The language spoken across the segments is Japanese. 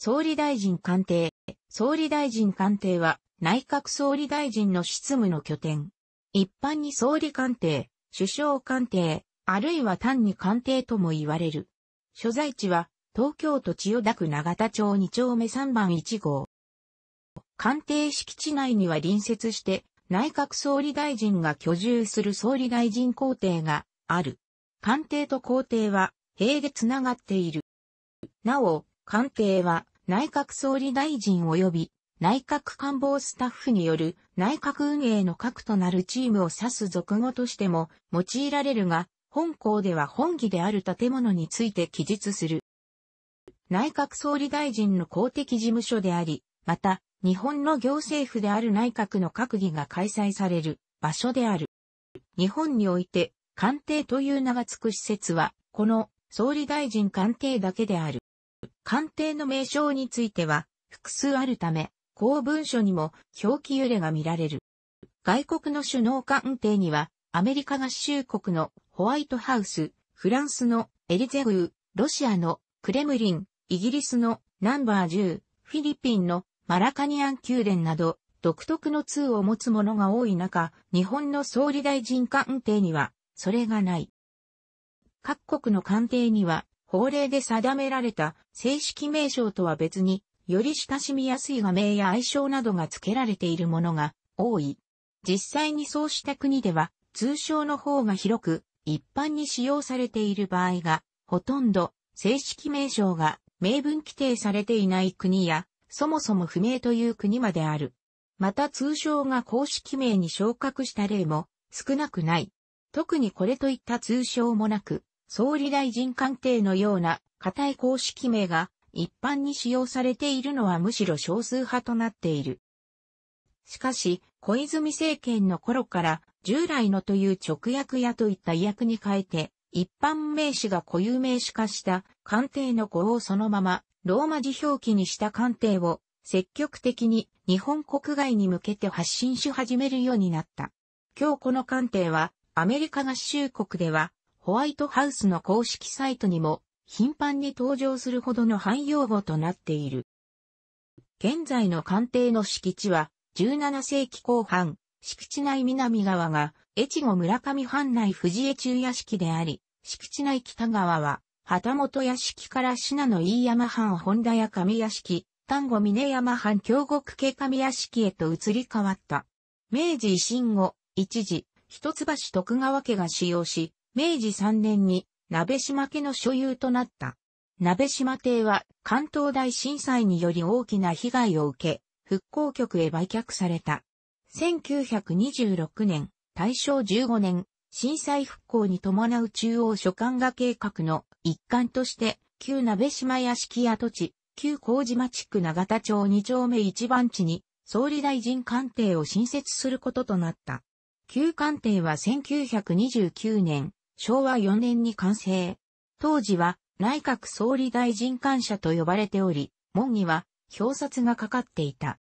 総理大臣官邸。総理大臣官邸は内閣総理大臣の執務の拠点。一般に総理官邸、首相官邸、あるいは単に官邸とも言われる。所在地は東京都千代田区永田町2丁目3番1号。官邸敷地内には隣接して内閣総理大臣が居住する総理大臣公邸がある。官邸と公邸は塀でつながっている。なお、官邸は内閣総理大臣及び内閣官房スタッフによる内閣運営の核となるチームを指す俗語としても用いられるが、本校では本義である建物について記述する。内閣総理大臣の公的事務所であり、また、日本の行政府である内閣の閣議が開催される場所である。日本において、官邸という名が付く施設は、この総理大臣官邸だけである。官邸の名称については複数あるため、公文書にも表記揺れが見られる。外国の首脳官邸には、アメリカ合衆国のホワイトハウス、フランスのエリゼグー、ロシアのクレムリン、イギリスのナンバー10、フィリピンのマラカニアン宮殿など、独特の通を持つ者が多い中、日本の総理大臣官邸には、それがない。各国の官邸には、法令で定められた正式名称とは別に、より親しみやすい画名や愛称などが付けられているものが多い。実際にそうした国では、通称の方が広く、一般に使用されている場合が、ほとんど正式名称が名分規定されていない国や、そもそも不明という国まである。また通称が公式名に昇格した例も少なくない。特にこれといった通称もなく、総理大臣官邸のような固い公式名が一般に使用されているのはむしろ少数派となっている。しかし、小泉政権の頃から従来のという直訳やといった意訳に変えて、一般名詞が固有名詞化した官邸の語をそのままローマ字表記にした官邸を積極的に日本国外に向けて発信し始めるようになった。今日この官邸はアメリカ合衆国ではホワイトハウスの公式サイトにも頻繁に登場するほどの汎用語となっている。現在の官邸の敷地は17世紀後半、敷地内南側が越後村上藩内藤江中屋敷であり、敷地内北側は旗本屋敷から信濃飯山藩本田屋上屋敷、丹後峰山藩京極家上屋敷へと移り変わった。明治維新後、一時、一橋徳川家が使用し、明治3年に鍋島家の所有となった。鍋島邸は関東大震災により大きな被害を受け、復興局へ売却された。1926年、大正15年、震災復興に伴う中央所管が計画の一環として、旧鍋島屋敷跡地、旧麹島地区長田町2丁目1番地に、総理大臣官邸を新設することとなった。旧官邸は1929年、昭和4年に完成。当時は内閣総理大臣官舎と呼ばれており、門には表札がかかっていた。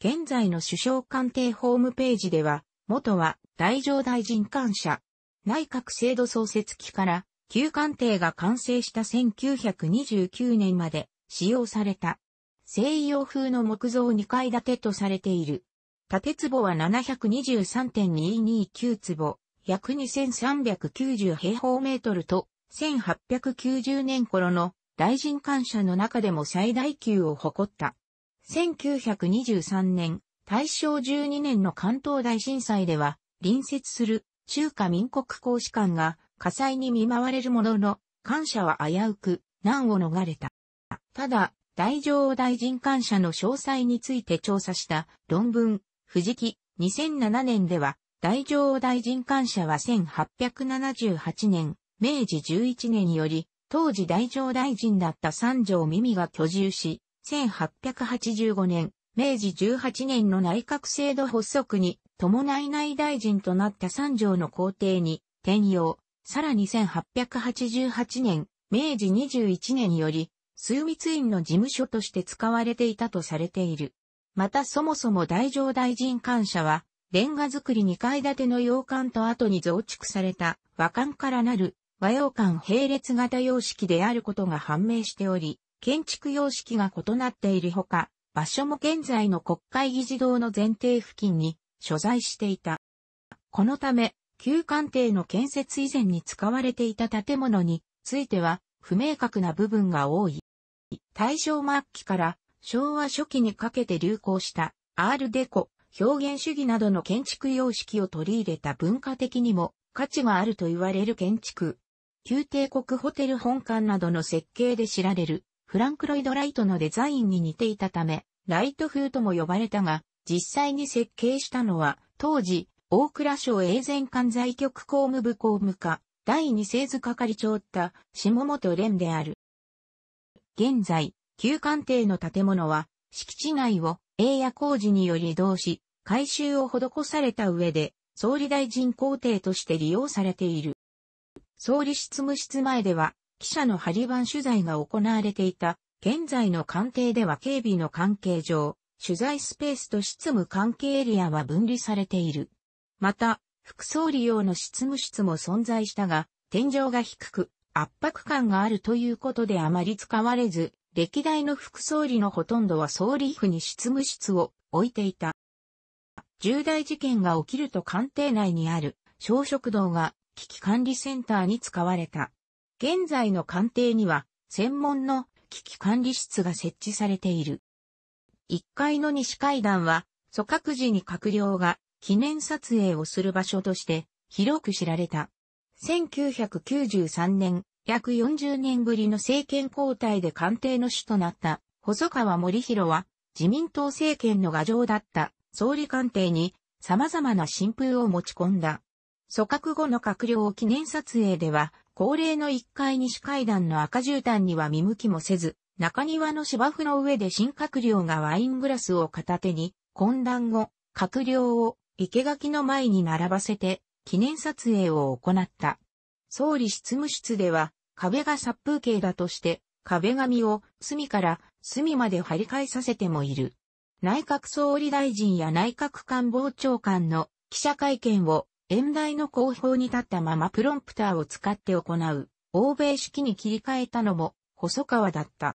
現在の首相官邸ホームページでは、元は大乗大臣官舎。内閣制度創設期から旧官邸が完成した1929年まで使用された。西洋風の木造2階建てとされている。建坪は723.229坪。約2390平方メートルと、1890年頃の大臣官舎の中でも最大級を誇った。1923年、大正12年の関東大震災では、隣接する中華民国公使館が火災に見舞われるものの、感謝は危うく難を逃れた。ただ、大乗大臣感謝の詳細について調査した論文、藤木2007年では、大乗大臣官舎は1878年、明治11年より、当時大乗大臣だった三条耳が居住し、1885年、明治18年の内閣制度発足に、伴い内大臣となった三条の皇帝に転用。さらに1888年、明治21年より、枢密院の事務所として使われていたとされている。またそもそも大乗大臣官社は、レンガ造り2階建ての洋館と後に増築された和館からなる和洋館並列型様式であることが判明しており、建築様式が異なっているほか、場所も現在の国会議事堂の前提付近に所在していた。このため、旧官邸の建設以前に使われていた建物については不明確な部分が多い。大正末期から昭和初期にかけて流行したアールデコ表現主義などの建築様式を取り入れた文化的にも価値があると言われる建築。旧帝国ホテル本館などの設計で知られるフランク・ロイド・ライトのデザインに似ていたため、ライト風とも呼ばれたが、実際に設計したのは、当時、大蔵省永全館在局公務部公務課、第二製図係長った下本蓮である。現在、旧官邸の建物は、敷地内を英野工事により移動し、改修を施された上で、総理大臣公邸として利用されている。総理執務室前では、記者の張り番取材が行われていた、現在の官邸では警備の関係上、取材スペースと執務関係エリアは分離されている。また、副総理用の執務室も存在したが、天井が低く、圧迫感があるということであまり使われず、歴代の副総理のほとんどは総理府に執務室を置いていた。重大事件が起きると官邸内にある小食堂が危機管理センターに使われた。現在の官邸には専門の危機管理室が設置されている。1階の西階段は、組閣時に閣僚が記念撮影をする場所として広く知られた。1993年約40年ぶりの政権交代で官邸の主となった細川森弘は自民党政権の牙城だった総理官邸に様々な新風を持ち込んだ。組閣後の閣僚記念撮影では恒例の1階西階段の赤絨毯には見向きもせず中庭の芝生の上で新閣僚がワイングラスを片手に懇談後閣僚を生垣の前に並ばせて記念撮影を行った。総理執務室では、壁が殺風景だとして、壁紙を隅から隅まで張り替えさせてもいる。内閣総理大臣や内閣官房長官の記者会見を演台の後方に立ったままプロンプターを使って行う欧米式に切り替えたのも細川だった。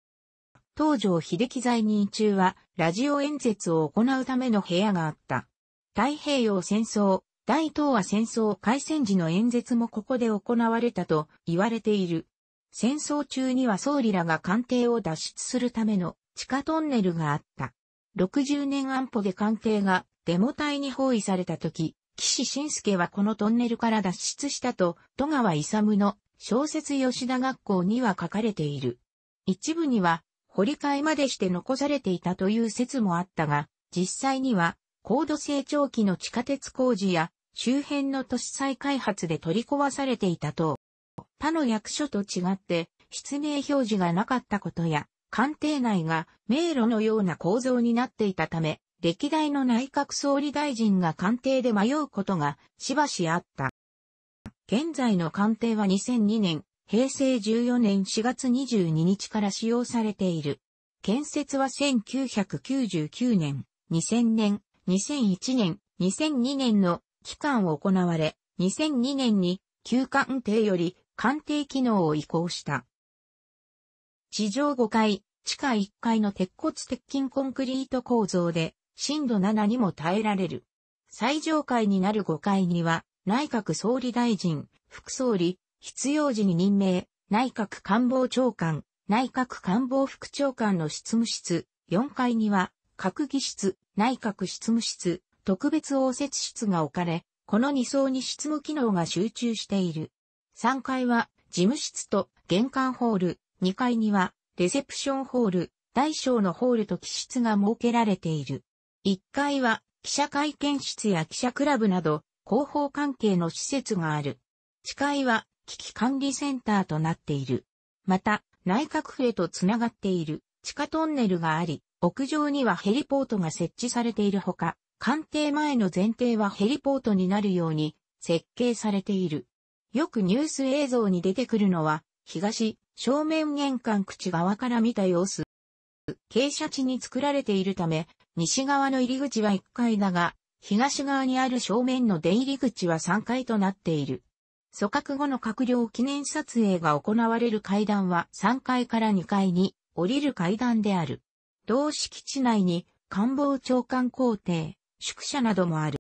東条秀樹在任中はラジオ演説を行うための部屋があった。太平洋戦争、大東亜戦争開戦時の演説もここで行われたと言われている。戦争中には総理らが官邸を脱出するための地下トンネルがあった。60年安保で官邸がデモ隊に包囲された時、岸信介はこのトンネルから脱出したと、戸川勇の小説吉田学校には書かれている。一部には、掘り替えまでして残されていたという説もあったが、実際には、高度成長期の地下鉄工事や周辺の都市再開発で取り壊されていたと、他の役所と違って、失明表示がなかったことや、官邸内が迷路のような構造になっていたため、歴代の内閣総理大臣が官邸で迷うことがしばしあった。現在の官邸は2002年、平成14年4月22日から使用されている。建設は1999年、2000年、2001年、2002年の期間行われ、2002年に旧艦艇より艦艇機能を移行した。地上5階、地下1階の鉄骨鉄筋コンクリート構造で、震度7にも耐えられる。最上階になる5階には、内閣総理大臣、副総理、必要時に任命、内閣官房長官、内閣官房副長官の執務室、4階には、閣議室、内閣執務室、特別応接室が置かれ、この2層に執務機能が集中している。3階は事務室と玄関ホール、2階にはレセプションホール、大小のホールと機室が設けられている。1階は記者会見室や記者クラブなど広報関係の施設がある。地階は危機管理センターとなっている。また、内閣府へとつながっている地下トンネルがあり、屋上にはヘリポートが設置されているほか、鑑定前の前提はヘリポートになるように設計されている。よくニュース映像に出てくるのは、東、正面玄関口側から見た様子。傾斜地に作られているため、西側の入り口は1階だが、東側にある正面の出入り口は3階となっている。組閣後の閣僚記念撮影が行われる階段は3階から2階に降りる階段である。同敷地内に官房長官公邸、宿舎などもある。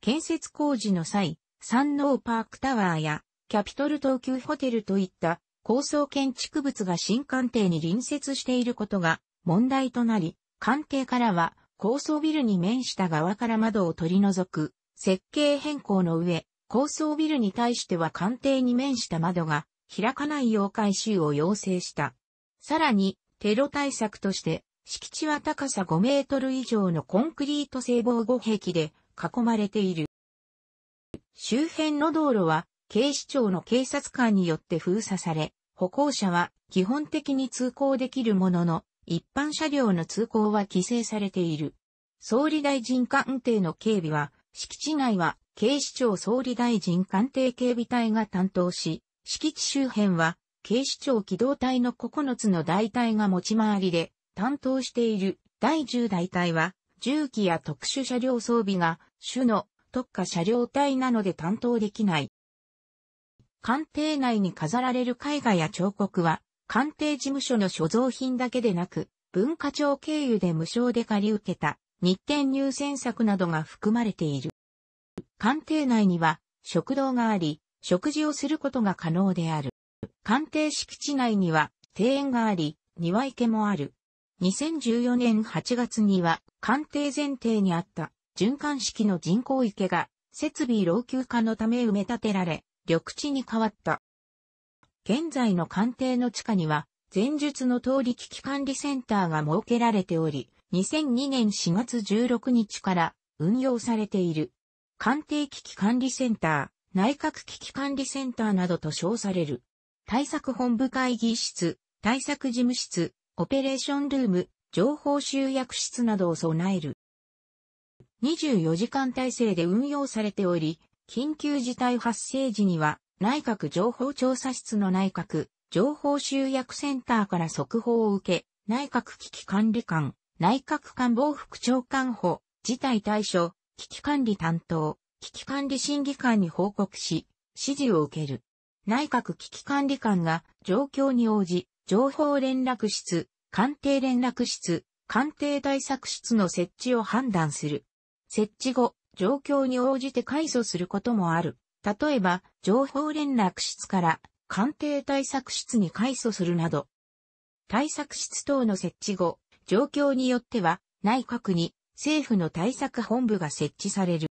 建設工事の際、山王パークタワーやキャピトル東急ホテルといった高層建築物が新官邸に隣接していることが問題となり、官邸からは高層ビルに面した側から窓を取り除く設計変更の上、高層ビルに対しては官邸に面した窓が開かないよう改修を要請した。さらに、テロ対策として敷地は高さ5メートル以上のコンクリート製防護壁で囲まれている。周辺の道路は警視庁の警察官によって封鎖され、歩行者は基本的に通行できるものの、一般車両の通行は規制されている。総理大臣官邸の警備は、敷地内は警視庁総理大臣官邸警備隊が担当し、敷地周辺は警視庁機動隊の9つの大隊が持ち回りで、担当している第10大隊は、重機や特殊車両装備が主の特化車両隊なので担当できない。官邸内に飾られる絵画や彫刻は、官邸事務所の所蔵品だけでなく、文化庁経由で無償で借り受けた日展入選作などが含まれている。官邸内には食堂があり、食事をすることが可能である。官邸敷地内には庭園があり、庭池もある。2014年8月には、官邸前提にあった循環式の人工池が設備老朽化のため埋め立てられ、緑地に変わった。現在の官邸の地下には、前述の通り危機管理センターが設けられており、2002年4月16日から運用されている。官邸危機管理センター、内閣危機管理センターなどと称される。対策本部会議室、対策事務室、オペレーションルーム、情報集約室などを備える。24時間体制で運用されており、緊急事態発生時には、内閣情報調査室の内閣、情報集約センターから速報を受け、内閣危機管理官、内閣官房副長官補、事態対処、危機管理担当、危機管理審議官に報告し、指示を受ける。内閣危機管理官が状況に応じ、情報連絡室、官邸連絡室、官邸対策室の設置を判断する。設置後、状況に応じて改組することもある。例えば、情報連絡室から官邸対策室に改組するなど。対策室等の設置後、状況によっては、内閣に政府の対策本部が設置される。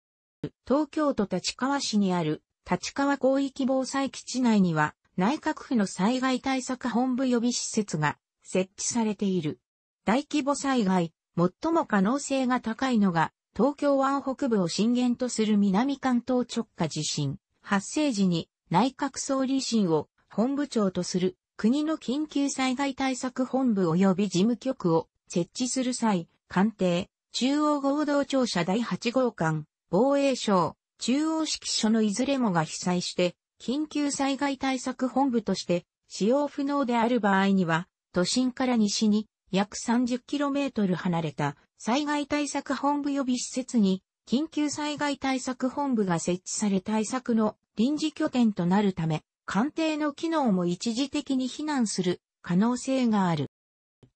東京都立川市にある立川広域防災基地内には、内閣府の災害対策本部予備施設が設置されている。大規模災害、最も可能性が高いのが、東京湾北部を震源とする南関東直下地震、発生時に内閣総理審を本部長とする国の緊急災害対策本部及び事務局を設置する際、官邸、中央合同庁舎第8号館、防衛省、中央指揮所のいずれもが被災して、緊急災害対策本部として使用不能である場合には、都心から西に約 30km 離れた災害対策本部予備施設に緊急災害対策本部が設置され対策の臨時拠点となるため、官邸の機能も一時的に避難する可能性がある。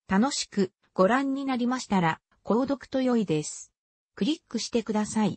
楽しくご覧になりましたら、購読と良いです。クリックしてください。